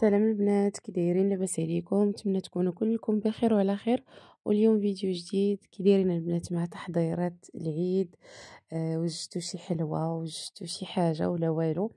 سلام البنات كي دايرين لاباس عليكم نتمنى تكونوا كلكم بخير وعلى خير واليوم فيديو جديد كي دايرين البنات مع تحضيرات العيد أه وجدتوا شي حلوه وجدتوا شي حاجه ولا والو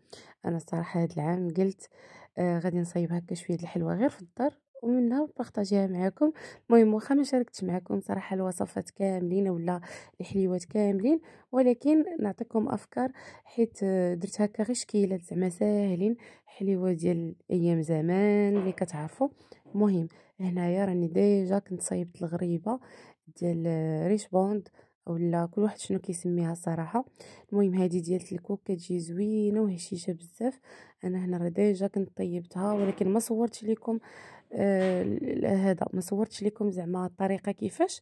انا صراحه هذا العام قلت أه آه غادي نصايب هكا شويه الحلوه غير في الدار ومنها بارطاجيها معكم المهم واخا ما شاركتش معكم صراحه الوصفات كاملين ولا الحليوات كاملين ولكن نعطيكم افكار حيت آه، درت هكا غير شكيلات زعما ساهلين حليوه ديال ايام زمان اللي كتعرفوا المهم هنايا راني ديجا كنت صايبت الغريبه ديال آه، ريش بوند ولا كل واحد شنو كيسميها الصراحه المهم هذه ديال الكوك كتجي زوينه وهشيشه بزاف انا هنا راه ديجا كنت طيبتها ولكن ما صورتش لكم آه ما صورتش لكم زعما الطريقه كيفاش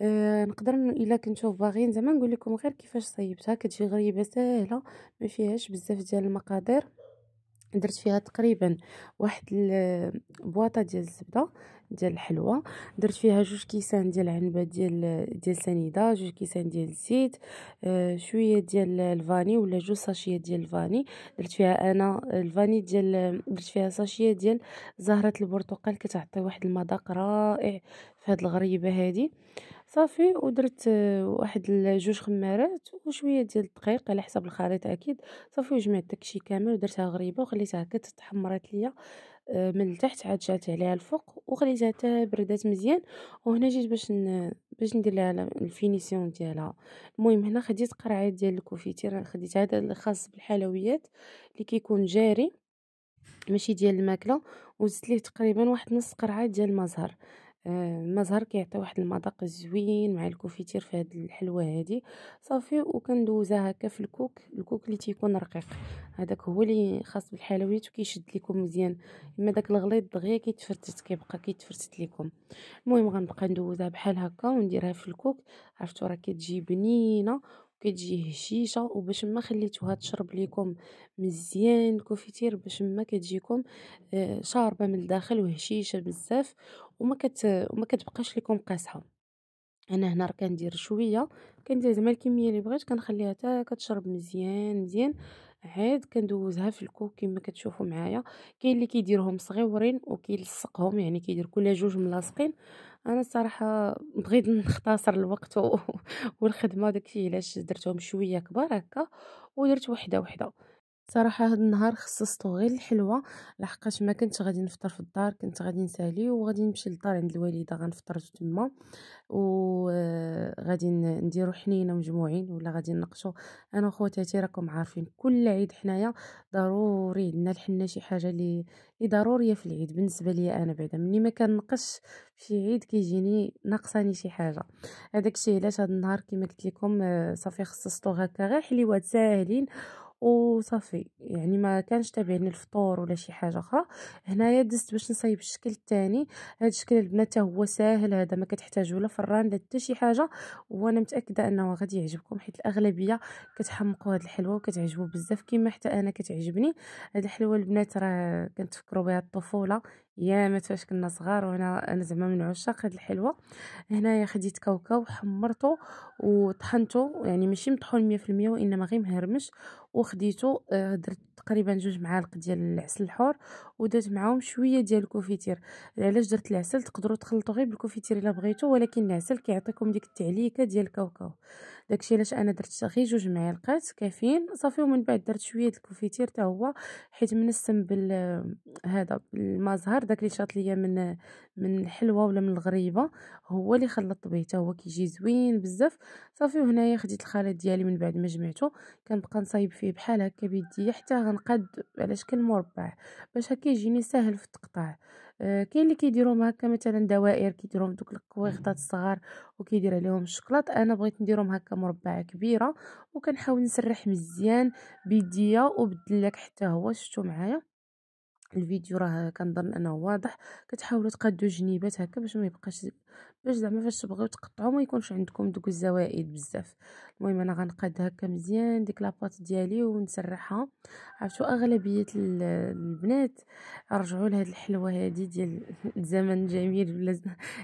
آه نقدر الا كنتو باغيين زعما نقول لكم غير كيفاش صيبتها كتجي غريبه ساهله ما فيهاش بزاف ديال المقادير درت فيها تقريبا واحد البواطه ديال الزبده ديال الحلوى درت فيها جوج كيسان ديال العنبه ديال ديال سنيده جوج كيسان ديال الزيت آه شويه ديال الفاني ولا جوج ساشيه ديال الفاني درت فيها انا الفاني ديال درت فيها ساشيه ديال زهره البرتقال كتعطي واحد المذاق رائع في هاد الغريبه هذه صافي ودرت آه، واحد جوج خمارات وشويه ديال الدقيق على حسب الخليط اكيد صافي وجمعت داكشي كامل ودرتها غريبه وخليتها كتتحمرات ليا من التحت عاد جات عليها الفوق وخليتها بردات مزيان وهنا جيت باش ن... باش ندير لها الفينيسيون ديالها المهم هنا خديت قرعه ديال الكوفيتير خديت هذا الخاص بالحلويات اللي كيكون جاري ماشي ديال الماكله وزدت ليه تقريبا واحد نص قرعه ديال المزهر المزهر آه، كيعطي واحد المذاق زوين مع الكوفيتير في هاد الحلوه هادي صافي وكندوزها هكا في الكوك الكوك اللي تيكون رقيق هذاك هو اللي خاص بالحلويات وكيشد لكم مزيان اما داك الغليظ دغيا كيتفرتت كيبقى كيتفرتت لكم المهم غنبقى ندوزها بحال هكا ونديرها في الكوك عرفتو راه كتجي بنينه كتجي هشيشة وباش ما خليتوها تشرب ليكم مزيان الكوفيتير باش ما كتجيكم آه، شاربة من الداخل وهشيشة بزاف وما كت وما كتبقاش ليكم قاصحة انا هنا راه كندير شويه كندير زعما الكميه اللي بغيت كنخليها حتى كتشرب مزيان مزيان عاد كندوزها في الكوك كما كتشوفوا معايا كاين اللي كيديرهم صغيورين وكيلصقهم يعني كيدير كل جوج ملاصقين انا الصراحه بغيت نختصر الوقت والخدمه داكشي علاش درتهم شويه كبار هكا ودرت وحده وحده صراحه هاد النهار خصصته غير الحلوى لحقاش ما كنت غادي نفطر في الدار كنت غادي نسالي وغادي نمشي للدار عند الوالده غنفطر تما وغادي آه، نديرو حنينه مجموعين ولا غادي نقشو انا وخواتاتي راكم عارفين كل عيد حنايا ضروري عندنا الحنه شي حاجه اللي ضروريه في العيد بالنسبه ليا انا بعدا ملي ما كنقش شي عيد كيجيني ناقصاني شي حاجه هذاك الشيء علاش هاد النهار كما قلت لكم آه، صافي خصصتو هكا غير حليوات ساهلين وصافي يعني ما كانش تابعني الفطور ولا شي حاجه اخرى هنايا دزت باش نصايب الشكل الثاني هذا الشكل البنات هو ساهل هذا ما كتحتاجوا لا فران لا حتى شي حاجه وانا متاكده انه غادي يعجبكم حيت الاغلبيه كتحمقوا هاد الحلوه وكتعجبوا بزاف كما حتى انا كتعجبني هاد الحلوه البنات راه كنتفكروا بها الطفوله يا ما فاش كنا صغار وانا انا زعما من عشاق هاد الحلوه هنايا خديت كاوكاو وحمرته وطحنته يعني ماشي مطحون 100% وانما غير مهرمش وخديته آه، درت تقريبا جوج معالق ديال العسل الحر ودرت معاهم شويه ديال الكوفيتير علاش درت العسل تقدروا تخلطوا غير بالكوفيتير الا بغيتو ولكن العسل كيعطيكم ديك التعليكه ديال الكاوكاو داكشي علاش انا درت غير جوج معالقات كافيين صافي ومن بعد درت شويه الكوفيتير حتى هو حيت منسم بال هذا المزهر داك اللي شاط ليا من من الحلوه ولا من الغريبه هو اللي خلط به حتى هو كيجي زوين بزاف صافي وهنايا خديت الخليط ديالي من بعد ما جمعته كنبقى نصايب فيه بحال هكا بيدي حتى غنقاد على شكل مربع باش هكا يجيني ساهل في التقطاع آه، كاين اللي كيديرهم هكا مثلا دوائر كيديرهم دوك الكويخطات الصغار وكيدير عليهم الشكلاط انا بغيت نديرهم هكا مربعه كبيره وكنحاول نسرح مزيان بيديا وبدلك حتى هو شفتوا معايا الفيديو راه كنظن انه واضح كتحاولوا تقادوا جنيبات هكا باش ما يبقاش باش زعما فاش تبغيو تقطعو ما يكونش عندكم دوك الزوائد بزاف المهم انا غنقاد هكا مزيان ديك لاباط ديالي ونسرحها عرفتوا اغلبيه البنات رجعوا لهاد الحلوه هادي ديال الزمن جميل ولا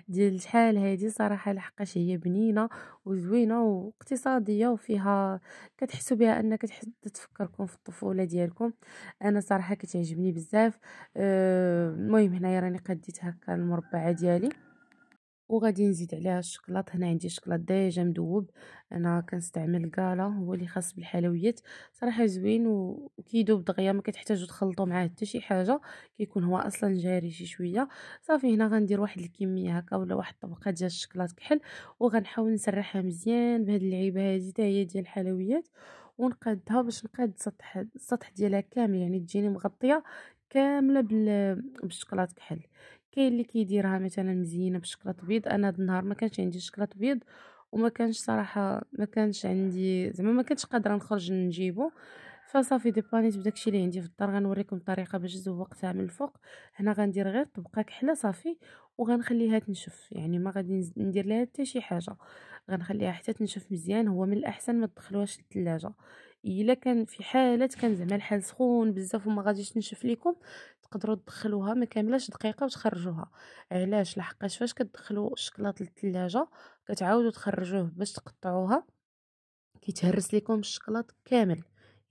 ديال شحال هادي صراحه لحقاش هي بنينه وزوينه واقتصاديه وفيها كتحسوا بها انك تفكركم في الطفوله ديالكم انا صراحه كتعجبني بزاف أه، المهم هنايا راني قديت هكا المربعه ديالي وغادي نزيد عليها الشكلاط هنا عندي شكلاط ديجا مذوب انا كنستعمل كالا هو اللي خاص بالحلويات صراحه زوين وكيدوب دغيا ما كتحتاجوا تخلطوا معاه حتى شي حاجه كيكون هو اصلا جاري شي شويه صافي هنا غندير واحد الكميه هكا ولا واحد الطبقه ديال الشكلاط كحل وغنحاول نسرحها مزيان بهاد اللعيبه هذه حتى هي ديال الحلويات ونقادها باش نقاد السطح السطح ديالها كامل يعني تجيني مغطيه كامله بالشكلاط كحل كاين اللي كيديرها مثلا مزينه بالشكلاط بيض انا هذا النهار ما كانش عندي شكلاط بيض وما كانش صراحه ما كانش عندي زعما ما كنتش قادره نخرج نجيبه فصافي ديبانيت بداكشي اللي عندي في الدار غنوريكم الطريقه باش زوقتها من الفوق هنا غندير غير طبقه كحله صافي وغنخليها تنشف يعني ما غادي ندير لها حتى شي حاجه غنخليها حتى تنشف مزيان هو من الاحسن ما تدخلوهاش للثلاجه الا كان في حاله كان زعما الحال سخون بزاف وما غاديش نشف ليكم تقدروا تدخلوها ما كاملاش دقيقه وتخرجوها علاش لحقاش فاش كتدخلوا الشكلاط للثلاجه كتعاودوا تخرجوه باش تقطعوها كيتهرس لكم الشكلاط كامل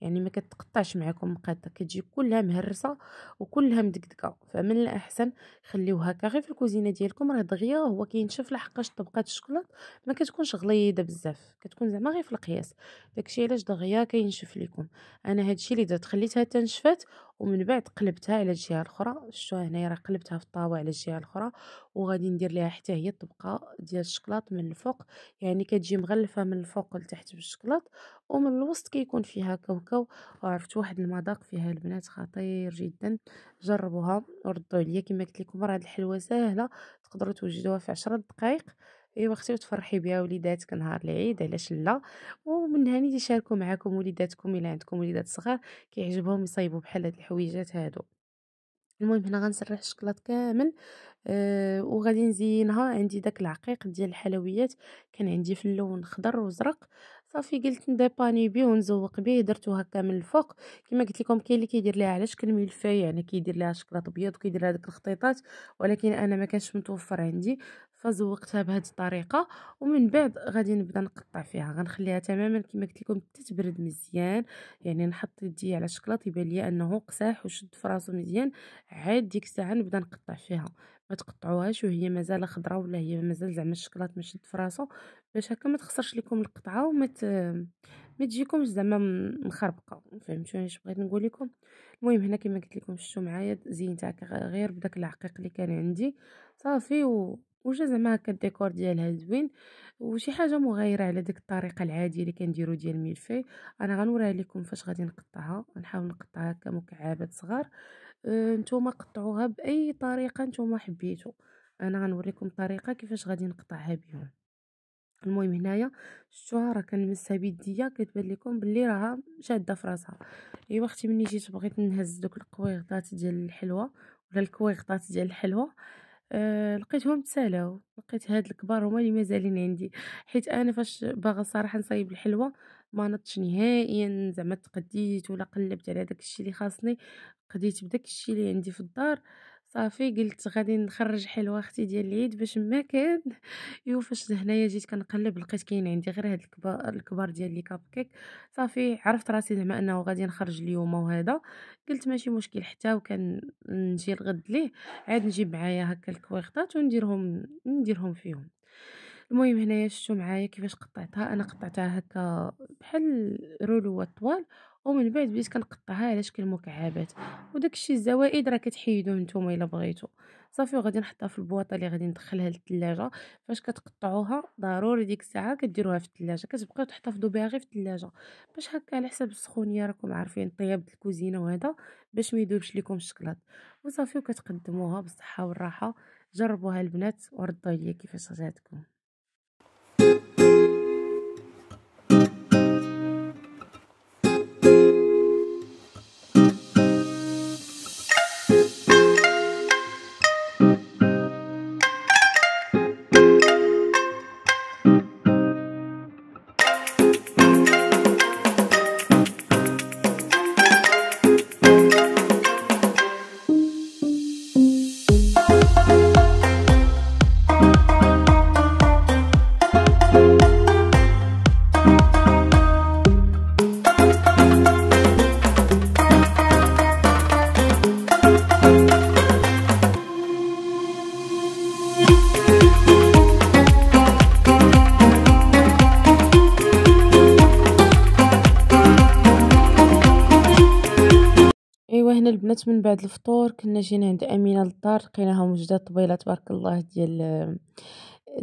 يعني ما كتقطعش معكم مقاده كتجي كلها مهرسه وكلها مدكدكه فمن الاحسن خليوها هكا غير في الكوزينه ديالكم راه دغيا هو كينشف لحقاش طبقات الشكلاط ما كتكونش غليظه بزاف كتكون زعما غير في القياس داكشي علاش دغيا كينشف لكم انا هادشي اللي درت خليتها تنشفات ومن بعد قلبتها على الجهه الاخرى شفتوها هنايا راه قلبتها في الطاوه على الجهه الاخرى وغادي ندير ليها حتى هي طبقه ديال الشكلاط من الفوق يعني كتجي مغلفه من الفوق لتحت بالشكلاط ومن الوسط كيكون فيها كاوكاو وعرفت واحد المذاق فيها البنات خطير جدا جربوها وردوا عليا كما قلت لكم راه الحلوه سهله تقدروا توجدوها في 10 دقائق ايوا اختي وتفرحي بها وليداتك نهار العيد علاش لا ومن هاني تشاركوا معاكم وليداتكم الا عندكم وليدات صغار كيعجبهم يصايبوا بحال هاد الحويجات هادو المهم هنا غنسرح الشكلاط كامل أه وغادي نزينها عندي داك العقيق ديال الحلويات كان عندي في اللون خضر وزرق صافي قلت نديباني بيه ونزوق بيه درتو هكا من الفوق كما قلت لكم كاين اللي كيدير ليها على شكل ملفاي يعني كيدير ليها شكلاط ابيض وكيدير لها داك الخطيطات ولكن انا ما كانش متوفر عندي فزوقتها بهذه الطريقه ومن بعد غادي نبدا نقطع فيها غنخليها تماما كما قلت لكم تتبرد مزيان يعني نحط يدي على الشكلاط يبان لي انه قساح وشد في راسو مزيان عاد ديك الساعه نبدا نقطع فيها ما تقطعوهاش وهي مازال خضراء ولا هي مازال زعما الشكلاط مشد في راسو باش هكا ما تخسرش لكم القطعه وما ت... ما تجيكمش زعما مخربقه فهمتوني يعني اش بغيت نقول لكم المهم هنا كما قلت لكم شفتوا معايا زينتها غير بداك العقيق اللي كان عندي صافي و وجا زعما هكا الديكور ديالها زوين وشي حاجه مغايره على ديك الطريقه العاديه اللي كنديرو ديال ميلفي انا غنوريها لكم فاش غادي نقطعها غنحاول نقطعها هكا مكعبات صغار آه، نتوما قطعوها باي طريقه نتوما حبيتو انا غنوريكم الطريقه كيفاش غادي نقطعها بهم المهم هنايا شفتوها راه كنمسها بيديا كتبان لكم بلي راها شاده في راسها ايوا اختي ملي جيت بغيت نهز دوك الكويغطات ديال الحلوه ولا الكويغطات ديال الحلوه آه، لقيتهم تسالاو لقيت هاد الكبار هما اللي مازالين عندي حيت انا فاش باغا الصراحه نصايب الحلوه ما نطش نهائيا زعما تقديت ولا قلبت على داك الشيء اللي خاصني قديت بداك الشيء اللي عندي في الدار صافي قلت غادي نخرج حلوه اختي ديال العيد باش ما كان ايوا هنايا جيت كنقلب لقيت كاين عندي غير هاد الكبار الكبار ديال لي كاب كيك صافي عرفت راسي زعما انه غادي نخرج اليوم وهذا قلت ماشي مشكل حتى وكان نجي الغد ليه عاد نجيب معايا هكا الكويخطات ونديرهم نديرهم فيهم المهم هنايا شفتو معايا كيفاش قطعتها انا قطعتها هكا بحال رولو طوال ومن بعد بديت كنقطعها على شكل مكعبات وداكشي الزوائد راه كتحيدوه نتوما الا بغيتو صافي وغادي نحطها في البواطه اللي غادي ندخلها للثلاجه فاش كتقطعوها ضروري ديك الساعه كديروها في الثلاجه كتبقاو تحتفظوا بها غير في الثلاجه باش هكا على حساب السخونيه راكم عارفين طياب الكوزينه وهذا باش ما يذوبش لكم الشكلاط وصافي وكتقدموها بالصحه والراحه جربوها البنات وردوا عليا كيفاش جاتكم البنات من بعد الفطور كنا جينا عند امينه للدار لقيناها وجده طويله تبارك الله ديال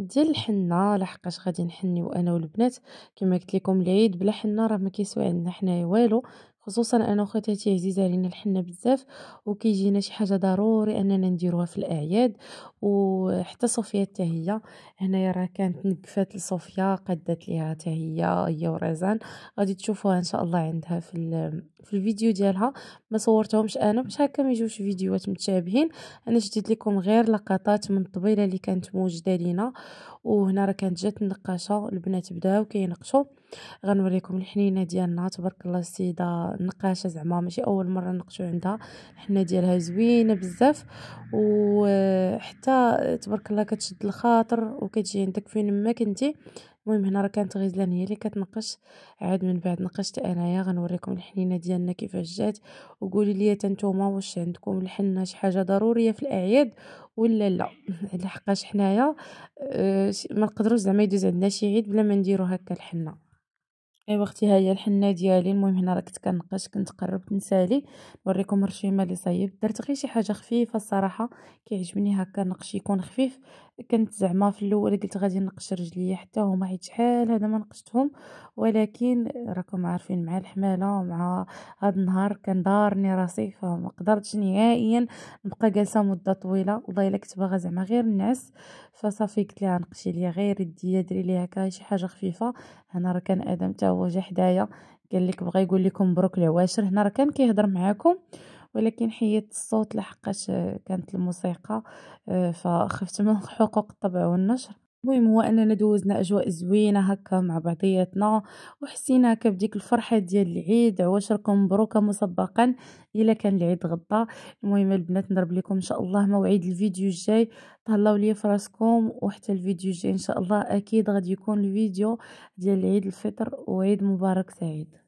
ديال الحنه لحقاش غادي نحنيو انا والبنات كما قلت لكم العيد بلا حنه راه ما كيسوى عندنا حنايا والو خصوصا انا وخواتاتي عزيزه علينا الحنه بزاف وكيجينا شي حاجه ضروري اننا نديروها في الاعياد وحتى صوفيا حتى هي هنايا راه كانت نقفات لصوفيا قدات ليها حتى هي هي ورزان غادي تشوفوها ان شاء الله عندها في في الفيديو ديالها ما صورتهمش انا باش هكا ما يجوش فيديوهات متشابهين انا جديت لكم غير لقطات من الطبيله اللي كانت موجوده لينا وهنا راه كانت جات النقاشه البنات بداو كينقشوا غنوريكم الحنينه ديالنا تبارك الله السيده النقاشه زعما ماشي اول مره نقشوا عندها الحنه ديالها زوينه بزاف وحتى تبارك الله كتشد الخاطر وكتجي عندك فين ما كنتي المهم هنا راه كانت غزلان هي اللي كتنقش عاد من بعد نقشت انايا غنوريكم الحنينه ديالنا كيفاش جات وقولي لي نتوما واش عندكم الحنه شي حاجه ضروريه في الاعياد ولا لا لحقاش حنايا أه ما نقدروش زعما يدوز عندنا شي عيد بلا ما نديرو هكا الحنه ايوا اختي ها هي الحنه ديالي المهم هنا راه كنت كنقش كنت قربت نسالي نوريكم الرشيمه اللي صايبت درت غير شي حاجه خفيفه الصراحه كيعجبني هكا النقش يكون خفيف كنت زعما في الاول قلت غادي نقش رجليا حتى هما حيت شحال هذا ما نقشتهم ولكن راكم عارفين مع الحماله ومع هاد النهار كان دارني راسي فما قدرتش نهائيا نبقى جالسه مده طويله والله الا كنت باغا زعما غير نعس فصافي قلت لها نقشي ليا غير يديا ديري ليها هكا شي حاجه خفيفه هنا راه كان ادم حتى هو جا حدايا قال لك بغا يقول لكم مبروك العواشر هنا راه كان كيهضر معاكم ولكن حيدت الصوت لحقاش كانت الموسيقى آه، فخفت من حقوق الطبع والنشر المهم هو اننا دوزنا اجواء زوينه هكا مع بعضياتنا وحسينا هكا بديك الفرحه ديال العيد عواشركم مبروكه مسبقا الا كان العيد غدا المهم البنات نضرب لكم ان شاء الله موعد الفيديو الجاي تهلاو ليا فراسكم وحتى الفيديو الجاي ان شاء الله اكيد غادي يكون الفيديو ديال عيد الفطر وعيد مبارك سعيد